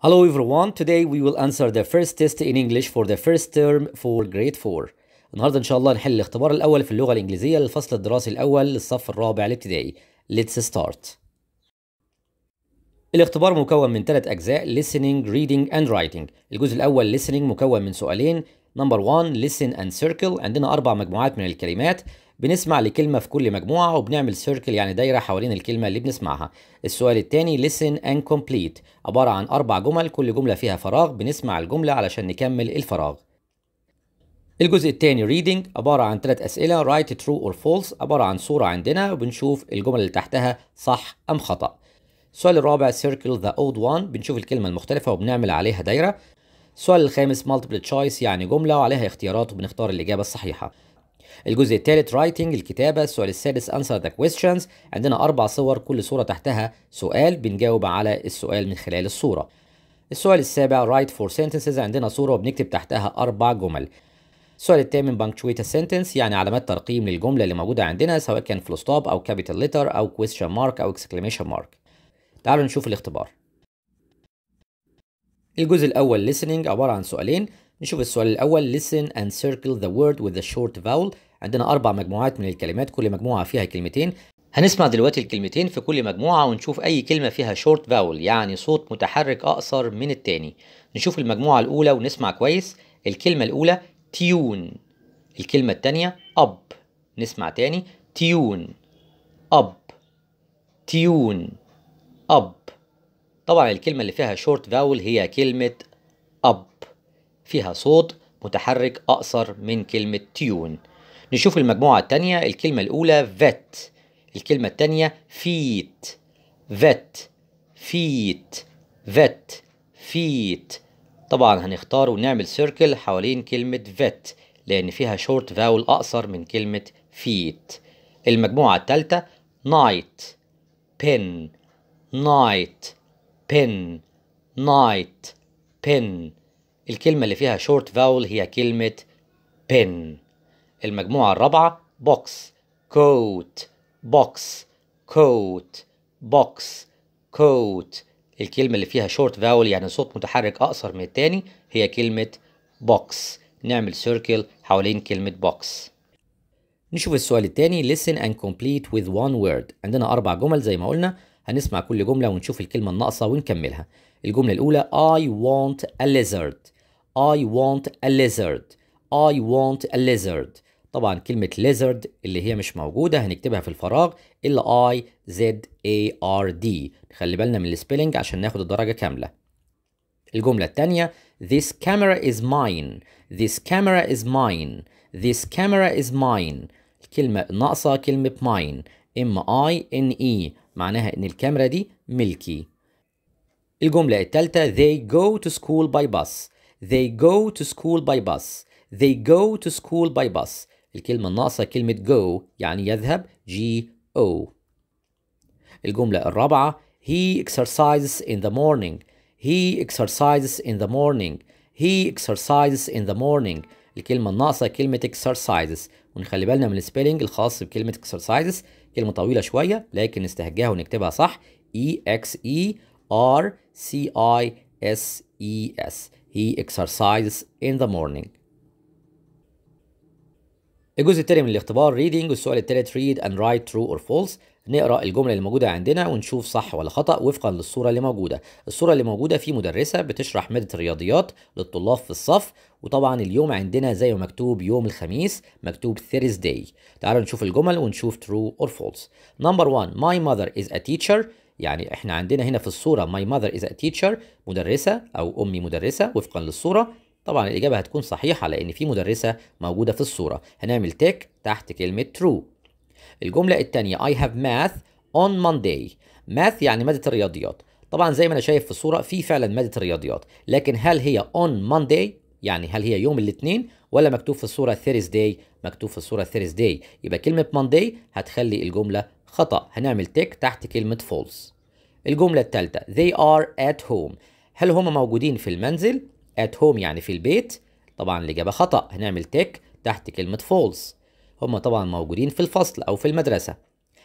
Hello everyone, today we will answer the first test in English for the first term for grade 4. النهارده إن شاء الله نحل الاختبار الأول في اللغة الإنجليزية للفصل الدراسي الأول للصف الرابع الابتدائي. Let's start. الاختبار مكون من ثلاث أجزاء listening, reading and writing. الجزء الأول listening مكون من سؤالين نمبر 1 listen and circle عندنا أربع مجموعات من الكلمات بنسمع لكلمة في كل مجموعة وبنعمل سيركل يعني دايرة حوالين الكلمة اللي بنسمعها. السؤال الثاني listen and complete عبارة عن أربع جمل كل جملة فيها فراغ بنسمع الجملة علشان نكمل الفراغ. الجزء الثاني reading عبارة عن ثلاث أسئلة write true or false عبارة عن صورة عندنا وبنشوف الجمل اللي تحتها صح أم خطأ. السؤال الرابع circle the old one بنشوف الكلمة المختلفة وبنعمل عليها دايرة السؤال الخامس مالتيبل تشويس يعني جملة وعليها اختيارات وبنختار الإجابة الصحيحة الجزء الثالث رايتنج الكتابة السؤال السادس انسر ذا كويستشنز عندنا أربع صور كل صورة تحتها سؤال بنجاوب على السؤال من خلال الصورة السؤال السابع write for sentences عندنا صورة وبنكتب تحتها أربع جمل السؤال الثامن punctuate سنتنس يعني علامات ترقيم للجملة اللي موجودة عندنا سواء كان فلوستوب أو كابيتال ليتر أو كويستشن مارك أو اكسكليميشن مارك تعالوا نشوف الاختبار الجزء الأول listening عبارة عن سؤالين نشوف السؤال الأول listen and circle the word with a short vowel عندنا أربع مجموعات من الكلمات كل مجموعة فيها كلمتين هنسمع دلوقتي الكلمتين في كل مجموعة ونشوف أي كلمة فيها short vowel يعني صوت متحرك أقصر من التاني نشوف المجموعة الأولى ونسمع كويس الكلمة الأولى تيون الكلمة التانية أب نسمع تاني تيون أب تيون أب طبعا الكلمة اللي فيها شورت فاول هي كلمة أب فيها صوت متحرك أقصر من كلمة تيون نشوف المجموعة التانية الكلمة الأولى vet الكلمة التانية فيت vet فيت vet فيت طبعا هنختار ونعمل سيركل حوالين كلمة vet لأن فيها شورت فاول أقصر من كلمة فيت المجموعة التالتة نايت بن نايت pin night pin الكلمة اللي فيها short vowel هي كلمة pin المجموعة الرابعة box coat box coat box coat الكلمة اللي فيها short vowel يعني صوت متحرك أقصر من التاني هي كلمة box نعمل circle حوالين كلمة box نشوف السؤال التاني listen and complete with one word عندنا أربع جمل زي ما قلنا هنسمع كل جملة ونشوف الكلمة الناقصة ونكملها الجملة الأولى I want a lizard I want a lizard I want a lizard طبعا كلمة lizard اللي هي مش موجودة هنكتبها في الفراغ إلا I Z A R D خلي بالنا من السبيلنج عشان ناخد الدرجة كاملة الجملة الثانية This camera is mine This camera is mine This camera is mine الكلمة الناقصة كلمة mine M I N E معناها إن الكاميرا دي ملكي الجملة التالتة they go to school by bus they go to school by bus they go to school by bus الكلمة الناقصة كلمة go يعني يذهب g o الجملة الرابعة he exercises in the morning he exercises in the morning he exercises in the morning الكلمة الناقصة كلمة exercises ونخلي بالنا من السبيلنج الخاص بكلمة exercises كلمه طويله شويه لكن نستهجاها ونكتبها صح E X E R C I S E S He exercises in the morning الجزء التاني من الاختبار reading والسؤال التالت read and write true or false نقرا الجمله اللي موجوده عندنا ونشوف صح ولا خطا وفقا للصوره اللي موجوده الصوره اللي موجوده في مدرسه بتشرح ماده الرياضيات للطلاب في الصف وطبعا اليوم عندنا زي ما مكتوب يوم الخميس مكتوب Thursday تعالوا نشوف الجمل ونشوف true or false number one my mother is a teacher يعني احنا عندنا هنا في الصورة my mother is a teacher مدرسة أو أمي مدرسة وفقا للصورة طبعا الإجابة هتكون صحيحة لأن في مدرسة موجودة في الصورة هنعمل تك تحت كلمة true الجملة الثانية I have math on Monday math يعني مادة الرياضيات طبعا زي ما أنا شايف في الصورة في فعلا مادة الرياضيات لكن هل هي on Monday يعني هل هي يوم الاثنين ولا مكتوب في الصورة ثيرزداي مكتوب في الصورة ثيرزداي يبقى كلمة مانداي هتخلي الجملة خطأ هنعمل تك تحت كلمة false الجملة الثالثة they are at home هل هم موجودين في المنزل at home يعني في البيت طبعا الإجابة خطأ هنعمل تك تحت كلمة false هم طبعا موجودين في الفصل أو في المدرسة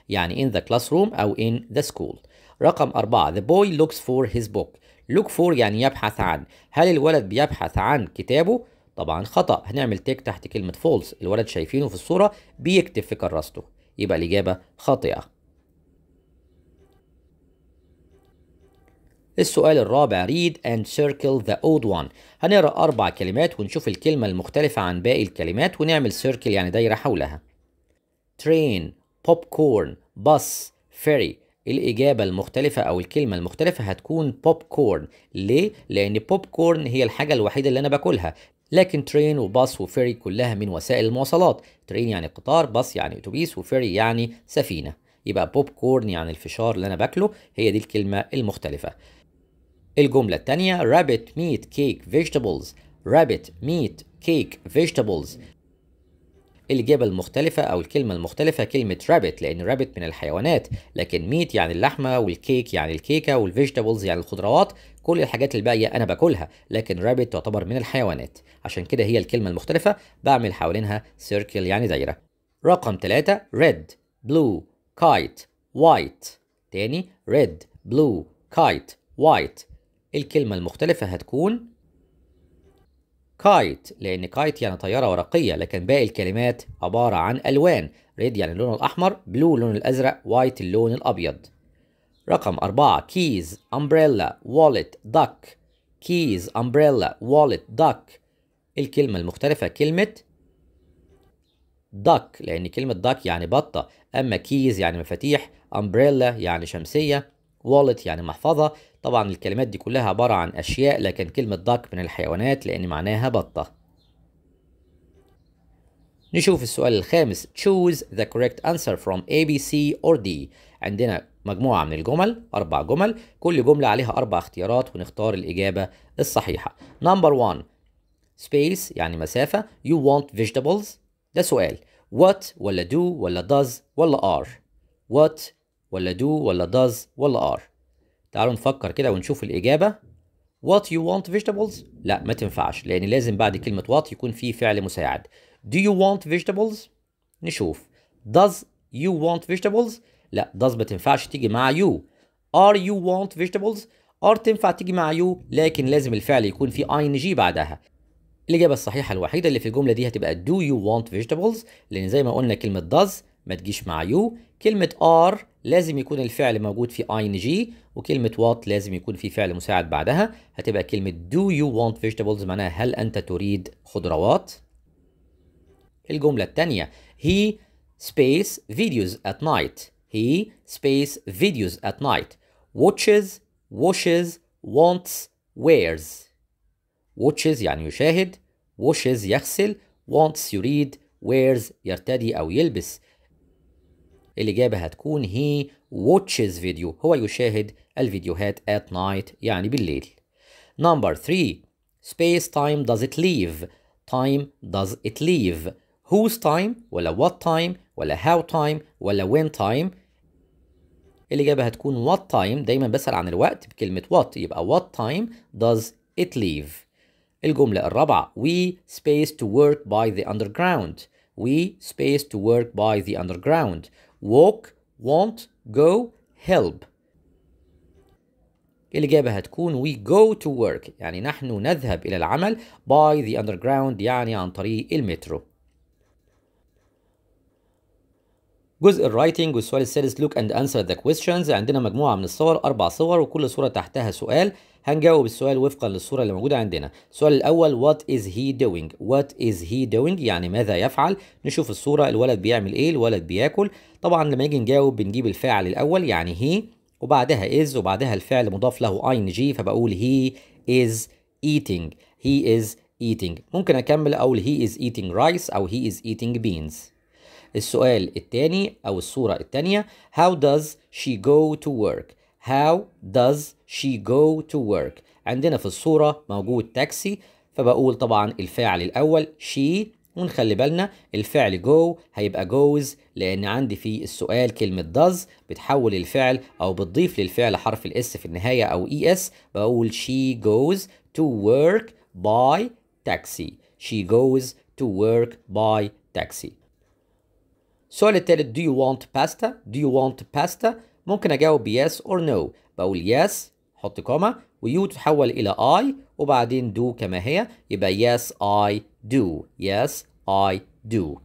يعني in the classroom أو in the school رقم أربعة the boy looks for his book look for يعني يبحث عن هل الولد بيبحث عن كتابه طبعا خطأ هنعمل تيك تحت كلمة فولس الولد شايفينه في الصورة بيكتب في كراسته يبقى الإجابة خاطئة السؤال الرابع read and circle the old one هنقرأ أربع كلمات ونشوف الكلمة المختلفة عن باقي الكلمات ونعمل circle يعني دايرة حولها train popcorn bus ferry الإجابة المختلفة أو الكلمة المختلفة هتكون بوب كورن ليه؟ لأن بوب كورن هي الحاجة الوحيدة اللي أنا باكلها لكن ترين وباص وفيري كلها من وسائل المواصلات ترين يعني قطار باص يعني أتوبيس وفيري يعني سفينة يبقى بوب كورن يعني الفشار اللي أنا باكله هي دي الكلمة المختلفة الجملة الثانية rabbit meat cake vegetables rabbit meat cake vegetables الإجابة المختلفة أو الكلمة المختلفة كلمة رابت لأن رابت من الحيوانات لكن ميت يعني اللحمة والكيك يعني الكيكة والفيجيتابلز يعني الخضروات كل الحاجات الباقية أنا باكلها لكن رابت تعتبر من الحيوانات عشان كده هي الكلمة المختلفة بعمل حوالينها سيركل يعني دايرة رقم ثلاثة ريد بلو كايت وايت تاني ريد بلو كايت وايت الكلمة المختلفة هتكون كايت لأن كايت يعني طيارة ورقية لكن باقي الكلمات عبارة عن ألوان ريد يعني اللون الأحمر بلو اللون الأزرق وايت اللون الأبيض رقم أربعة كيز أمبريلا والت دك كيز أمبريلا والت دك الكلمة المختلفة كلمة داك لأن كلمة داك يعني بطة أما كيز يعني مفاتيح أمبريلا يعني شمسية والت يعني محفظة طبعا الكلمات دي كلها عبارة عن أشياء لكن كلمة داك من الحيوانات لأن معناها بطة نشوف السؤال الخامس choose the correct answer from A, B, C or D عندنا مجموعة من الجمل أربع جمل كل جملة عليها أربع اختيارات ونختار الإجابة الصحيحة number one space يعني مسافة you want vegetables ده سؤال what ولا do ولا does ولا are what ولا do ولا does ولا are تعالوا نفكر كده ونشوف الإجابة What you want vegetables؟ لا ما تنفعش لأن لازم بعد كلمة what يكون في فعل مساعد Do you want vegetables؟ نشوف Does you want vegetables؟ لا does ما تنفعش تيجي مع you Are you want vegetables؟ are تنفع تيجي مع you لكن لازم الفعل يكون في ing بعدها الإجابة الصحيحة الوحيدة اللي في الجملة دي هتبقى do you want vegetables لأن زي ما قلنا كلمة does ما تجيش مع you كلمة are لازم يكون الفعل موجود في ing وكلمة what لازم يكون في فعل مساعد بعدها هتبقى كلمة do you want vegetables معناها هل أنت تريد خضروات الجملة الثانية he space videos at night he space videos at night watches washes wants wears watches يعني يشاهد washes يغسل wants يريد wears يرتدي أو يلبس الإجابة هتكون he watches video هو يشاهد الفيديوهات at night يعني بالليل number 3 space time does it leave time does it leave whose time ولا what time ولا how time ولا when time الإجابة هتكون what time دايما بسأل عن الوقت بكلمة what يبقى what time does it leave الجملة الرابعة we space to work by the underground we space to work by the underground walk want go help الإجابة هتكون we go to work يعني نحن نذهب إلى العمل by the underground يعني عن طريق المترو جزء الرايتنج والسؤال السادس look and answer the questions عندنا مجموعة من الصور أربع صور وكل صورة تحتها سؤال هنجاوب السؤال وفقا للصورة اللي موجودة عندنا السؤال الأول what is he doing what is he doing يعني ماذا يفعل نشوف الصورة الولد بيعمل إيه الولد بياكل طبعا لما نيجي نجاوب بنجيب الفاعل الأول يعني he وبعدها is وبعدها الفعل مضاف له ing فبقول he is eating he is eating ممكن أكمل أقول he is eating rice أو he is eating beans السؤال الثاني أو الصورة الثانية how does she go to work how does she go to work عندنا في الصورة موجود تاكسي فبقول طبعا الفاعل الأول she ونخلي بالنا الفعل go هيبقى goes لأن عندي في السؤال كلمة does بتحول الفعل أو بتضيف للفعل حرف الاس في النهاية أو es بقول she goes to work by taxi she goes to work by taxi السؤال التالت do you want pasta do you want pasta ممكن أجاوب yes or no بقول yes حط كومة ويو تتحول إلى I وبعدين do كما هي يبقى yes I do yes I do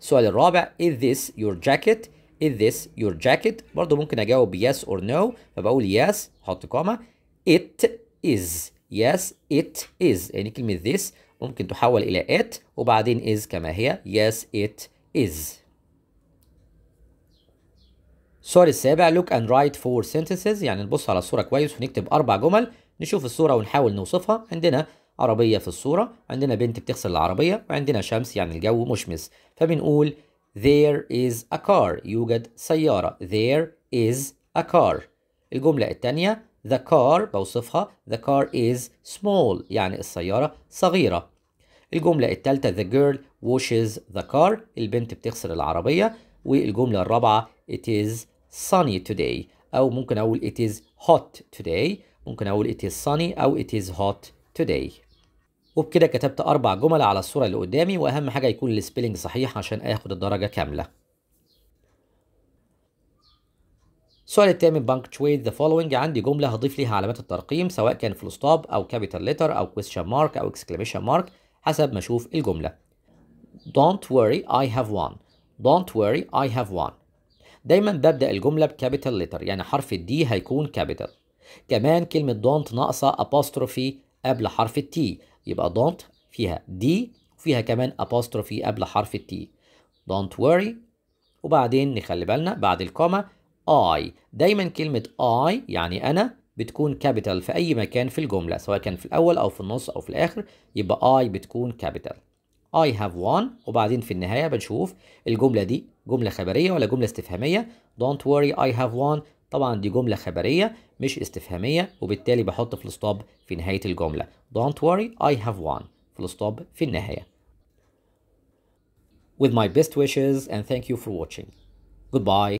السؤال الرابع is this your jacket is this your jacket برضو ممكن أجاوب yes or no فبقول yes حط كومة it is yes it is يعني كلمة this ممكن تحول إلى it وبعدين is كما هي yes it is السؤال السابع look and write four sentences يعني نبص على الصورة كويس ونكتب أربع جمل نشوف الصورة ونحاول نوصفها عندنا عربية في الصورة عندنا بنت بتغسل العربية وعندنا شمس يعني الجو مشمس فبنقول there is a car يوجد سيارة there is a car الجملة الثانية the car بوصفها the car is small يعني السيارة صغيرة الجملة الثالثة the girl washes the car البنت بتغسل العربية والجملة الرابعة it is sunny today أو ممكن أقول it is hot today ممكن أقول it is sunny أو it is hot today وبكده كتبت أربع جمل على الصورة اللي قدامي وأهم حاجة يكون السبيلنج صحيح عشان آخد الدرجة كاملة السؤال الثامن تويت the following عندي جملة هضيف ليها علامات الترقيم سواء كان فول ستوب أو كابيتال ليتر أو question mark أو exclamation mark حسب ما أشوف الجملة Don't worry I have one Don't worry I have one دايما ببدأ الجملة بكابيتال ليتر يعني حرف الدي هيكون كابيتال كمان كلمة دونت ناقصة أبوستروفي قبل حرف التي يبقى دونت فيها دي وفيها كمان أبوستروفي قبل حرف التي دونت وري وبعدين نخلي بالنا بعد الكوما اي دايما كلمة اي يعني أنا بتكون كابيتال في أي مكان في الجملة سواء كان في الأول أو في النص أو في الآخر يبقى اي بتكون كابيتال I have one وبعدين في النهاية بنشوف الجملة دي جملة خبرية ولا جملة استفهامية don't worry I have one طبعا دي جملة خبرية مش استفهامية وبالتالي بحط فول ستوب في نهاية الجملة don't worry I have one فول ستوب في النهاية With my best wishes and thank you for watching. Goodbye.